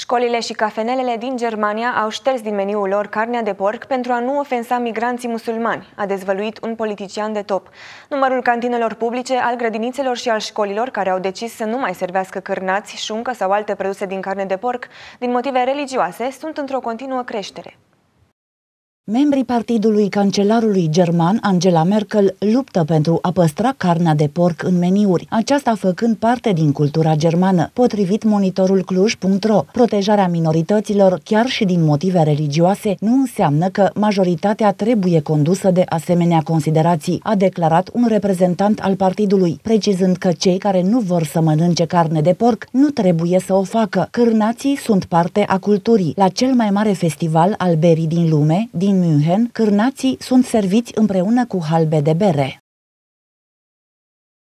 Școlile și cafenelele din Germania au șters din meniul lor carnea de porc pentru a nu ofensa migranții musulmani, a dezvăluit un politician de top. Numărul cantinelor publice, al grădinițelor și al școlilor care au decis să nu mai servească cârnați, șuncă sau alte produse din carne de porc, din motive religioase, sunt într-o continuă creștere. Membrii partidului cancelarului german Angela Merkel luptă pentru a păstra carnea de porc în meniuri, aceasta făcând parte din cultura germană, potrivit monitorul cluj.ro. Protejarea minorităților, chiar și din motive religioase, nu înseamnă că majoritatea trebuie condusă de asemenea considerații, a declarat un reprezentant al partidului, precizând că cei care nu vor să mănânce carne de porc nu trebuie să o facă. Cârnații sunt parte a culturii. La cel mai mare festival al berii din lume, din München, cârnații sunt serviți împreună cu halbe de bere.